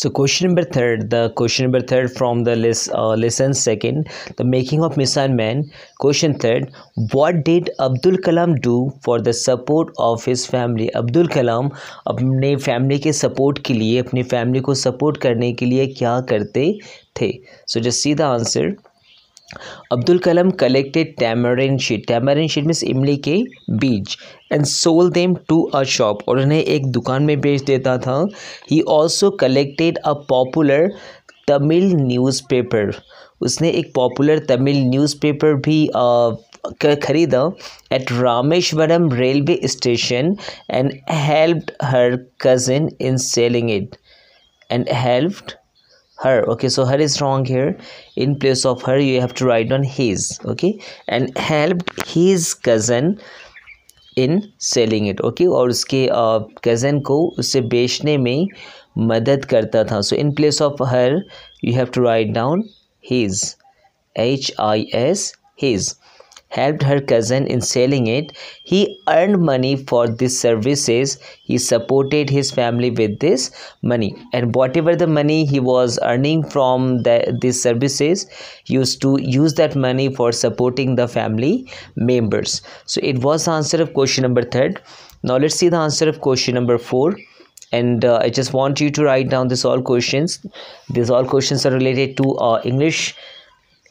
so question number third the question number third from the list uh, lesson second the making of missile man question third what did abdul kalam do for the support of his family abdul kalam अपने family के support के लिए अपनी family को support करने के लिए क्या करते थे so just see the answer Abdul Kalam collected tamarind seed tamarind seed means इमली के बीज and sold them to a shop और उन्हें एक दुकान में बेच देता था he also collected a popular Tamil newspaper उसने एक पॉपुलर तमिल न्यूज़पेपर भी खरीदा at Rameswaram railway station and helped her cousin in selling it and helped her okay so her is wrong here in place of her you have to write on his okay and helped his cousin in selling it okay or uske uh, cousin ko usse bechne mein madad karta tha so in place of her you have to write down his h i s his helped her cousin in selling it. He earned money for these services. He supported his family with this money. And whatever the money he was earning from the, these services, used to use that money for supporting the family members. So it was the answer of question number third. Now let's see the answer of question number four and uh, i just want you to write down these all questions these all questions are related to uh, english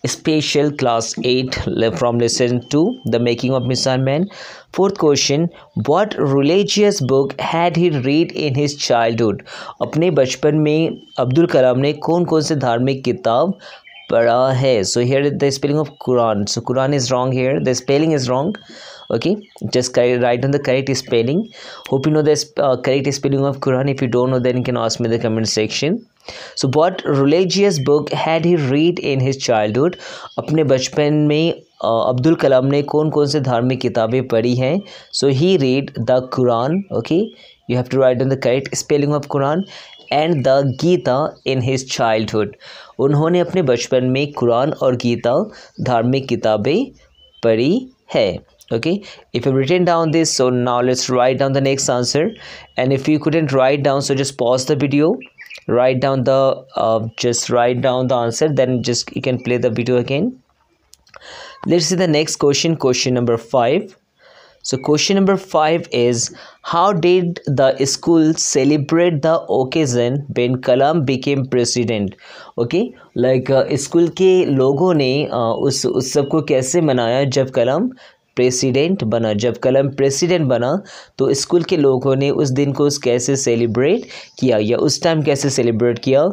special class eight from lesson two the making of missile man fourth question what religious book had he read in his childhood अपने बचपन में अब्दुल कलाम ने कौन कौन से धार्मिक किताब पढ़ा है so here the spelling of Quran so Quran is wrong here the spelling is wrong okay just write down the correct spelling hope you know the uh, correct spelling of quran if you don't know then you can ask me in the comment section so what religious book had he read in his childhood अपने बचपन में अब्दुल कलाम ने कौन कौन से धार्मिक किताबें पढ़ी हैं so he read the Quran okay you have to write on the correct spelling of Quran and the Gita in his childhood उन्होंने अपने बचपन में कुरान और गीता धार्मिक किताबें पढ़ी है okay if you've written down this so now let's write down the next answer and if you couldn't write down so just pause the video write down the uh, just write down the answer then just you can play the video again let's see the next question question number five so question number five is how did the school celebrate the occasion when Kalam became president? Okay, like uh, school के लोगों ने uh, उस उत्सव को कैसे मनाया जब कलाम president बना जब कलम प्रेसिडेंट बना तो स्कूल के लोगों ने उस दिन को कैसे सेलिब्रेट किया या उस टाइम कैसे सेलिब्रेट किया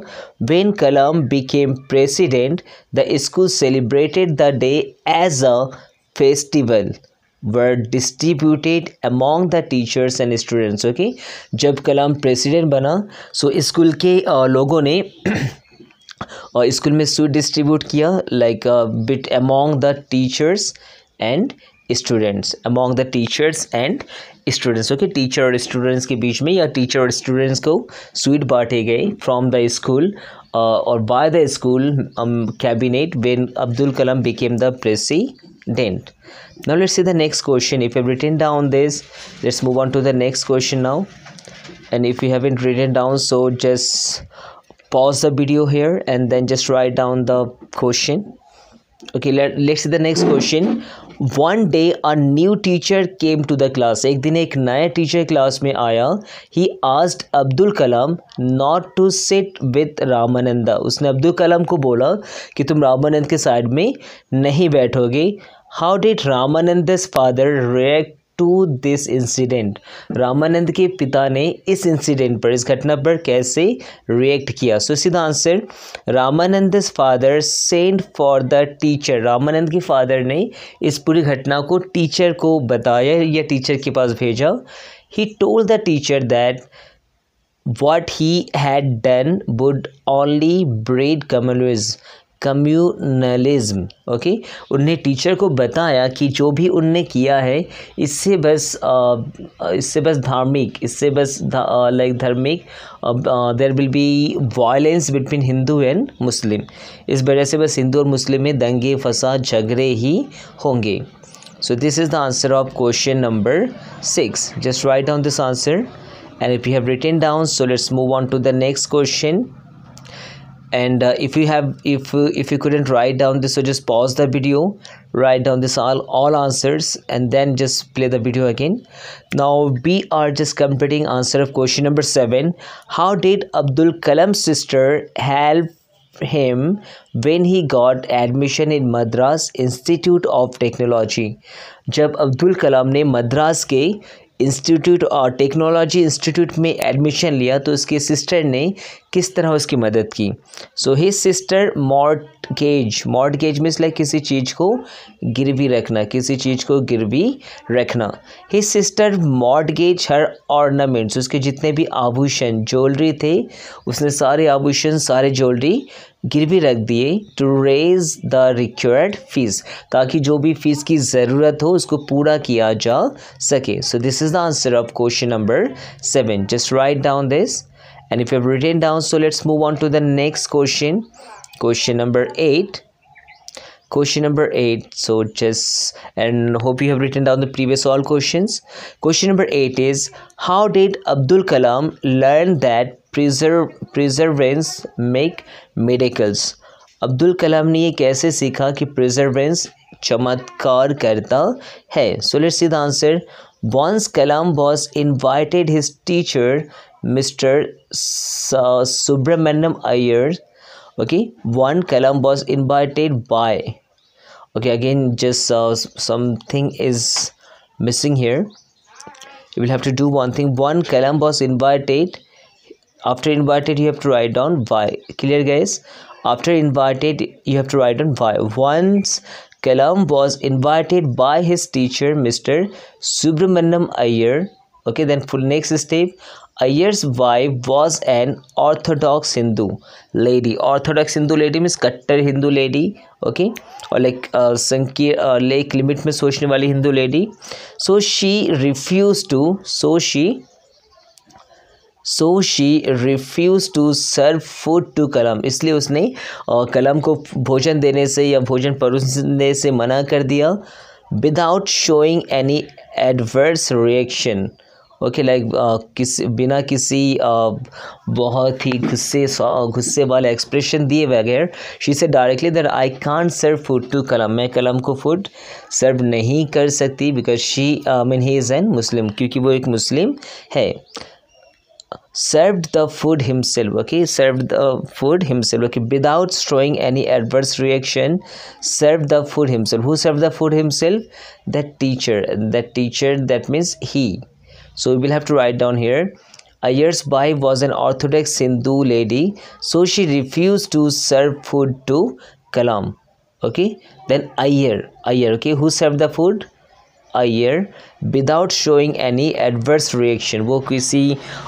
when Kalam became president the school celebrated the day as a festival were distributed among the teachers and students okay जब कलाम प्रेसिडेंट बना सो so स्कूल के लोगों ने और स्कूल में सूट डिस्ट्रीब्यूट किया लाइक बिट among the teachers and students among the teachers and students okay teacher और स्टूडेंट्स के बीच में या टीचर और स्टूडेंट्स को स्वीट बांटे गए फ्रॉम द स्कूल और by the school cabinet when Abdul Kalam became the president now let's see the next question if you've written down this let's move on to the next question now and if you haven't written down so just pause the video here and then just write down the question okay let's the next question one day a new teacher came to the class एक दिन एक नया teacher class में आया he asked Abdul Kalam not to sit with Ramananda उसने अब्दुल कलाम को बोला कि तुम रामानंद के साइड में नहीं बैठोगे how did Ramanand father react to this incident Ramanand के पिता ने इस इंसिडेंट पर इस घटना पर कैसे रिएक्ट किया सो सीधा answer Ramanand father send for the teacher Ramanand के फादर ने इस पूरी घटना को टीचर को बताया या टीचर के पास भेजा he told the teacher that what he had done would only breed कमलविज कम्यूनलिज्म ओके उनने टीचर को बताया कि जो भी उनने किया है इससे बस इससे बस धार्मिक इससे बस लाइक धार्मिक there will be violence between Hindu and Muslim इस वजह से बस हिंदू और मुस्लिम में दंगे फसाद झगड़े ही होंगे so this is the answer of question number six just write on this answer and if you have written down so let's move on to the next question and uh, if you have if uh, if you couldn't write down this so just pause the video write down this all all answers and then just play the video again now we are just completing answer of question number seven how did abdul kalam's sister help him when he got admission in Madras Institute of Technology जब अब्दुल कलाम ने मद्रास के institute और technology institute में admission लिया तो उसके sister ने किस तरह उसकी मदद की so he sister mortgage mortgage means like किसी चीज़ को गिरवी रखना किसी चीज़ को गिरवी रखना he sister mortgage her ornaments उसके जितने भी आभूषण ज्वेलरी थे उसने सारे आभूषण सारे ज्वेलरी गिरवी रख दिए to raise the required fees ताकि जो भी फीस की ज़रूरत हो उसको पूरा किया जा सके so this is the answer of question number seven just write down this and if you written down so let's move on to the next question question number eight question number eight so just and hope you have written down the previous all questions question number eight is how did Abdul Kalam learn that preserve preservance make miracles अब्दुल कलाम ने ये कैसे सीखा कि perseverance चमत्कार करता है let's see the answer once kalam was invited his teacher mr subramaniam iyer okay one kalam was invited by okay again just uh, something is missing here you will have to do one thing one kalam was invited after invited, you have to write down why clear guys after invited, you have to write down why once Kalam was invited by his teacher Mr. Subramaniam Ayer. Okay, then full next step. Ayer's wife was an Orthodox Hindu lady. Orthodox Hindu lady means कट्टर Hindu lady. Okay, or like संकी uh, uh, like limit में सोचने वाली Hindu lady. So she refused to. So she so she refused to serve food to Kalam इसलिए उसने कलम को भोजन देने से या भोजन परोसने से मना कर दिया without showing any adverse reaction okay like किस बिना किसी uh, बहुत ही गुस्से गुस्से वाले एक्सप्रेशन दिए बगैर she say directly that I can't serve food to Kalam मैं कलम को फूड सर्व नहीं कर सकती because she mean he is an Muslim क्योंकि वो एक मुस्लिम है served the food himself okay served the food himself okay without showing any adverse reaction served the food himself who served the food himself that teacher that teacher that means he so we will have to write down here a year's wife was an orthodox hindu lady so she refused to serve food to kalam okay then ayer ayer okay who served the food a Iyer without showing any adverse reaction वो किसी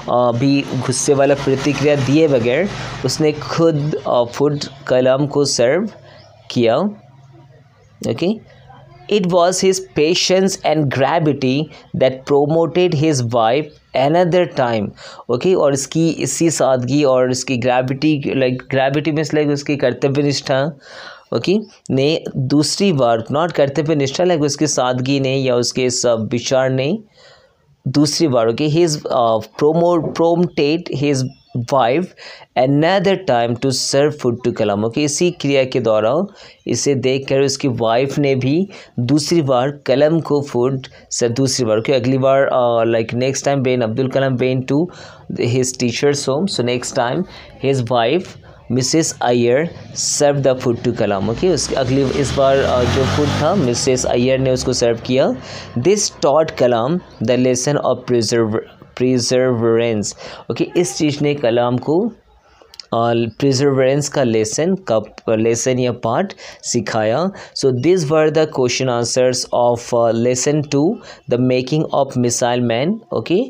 भी गुस्से वाला प्रतिक्रिया दिए बगैर उसने खुद फूड कलम को सर्व किया okay it was his patience and gravity that promoted his wife another time okay और इसकी इसी सादगी और इसकी gravity like gravity means like उसकी कर्तव्य निष्ठा ओके ने दूसरी बार नॉट करते पे निष्ठा लाइक उसकी सादगी ने या उसके सब विचार ने दूसरी बार okay his promo promoted he wife wife another time to serve food to Kalam okay इसी क्रिया के दौरान इसे देखकर उसकी वाइफ ने भी दूसरी बार कलम को फूड सर दूसरी बार ओके अगली बार like next time when Abdul Kalam बेन to his teacher's home so next time his wife Mrs Iyer served the food to Kalam okay उस अगली इस बार जो फूड था मिसेस अयर ने उसको सर्व किया this taught Kalam the lesson of preserve perseverance okay इस चीज़ ने कलाम को प्रिजर्वरेंस का लेसन का लेसन या पार्ट सिखाया so this were the question answers of lesson two the making of missile man okay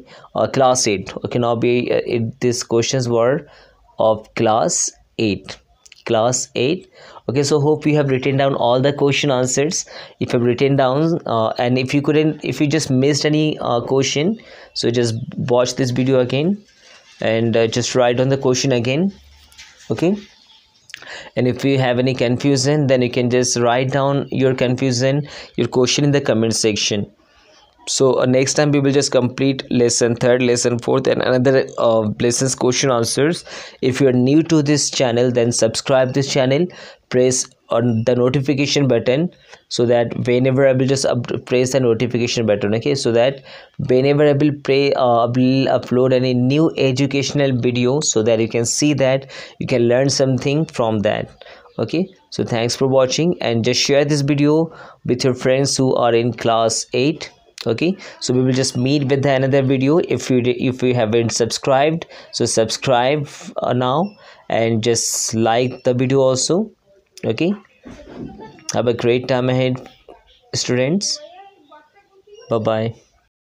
class eight okay now be it this question were of class 8 class 8 okay so hope you have written down all the question answers if you've written down uh, and if you couldn't if you just missed any uh, question so just watch this video again and uh, just write on the question again okay and if you have any confusion then you can just write down your confusion your question in the comment section so uh, next time we will just complete lesson third lesson fourth and another uh, lessons question answers if you are new to this channel then subscribe this channel press on the notification button so that whenever i will just up press the notification button okay so that whenever i will pray uh, will upload any new educational video so that you can see that you can learn something from that okay so thanks for watching and just share this video with your friends who are in class 8 okay so we will just meet with another video if you if you haven't subscribed so subscribe uh, now and just like the video also okay have a great time ahead students bye bye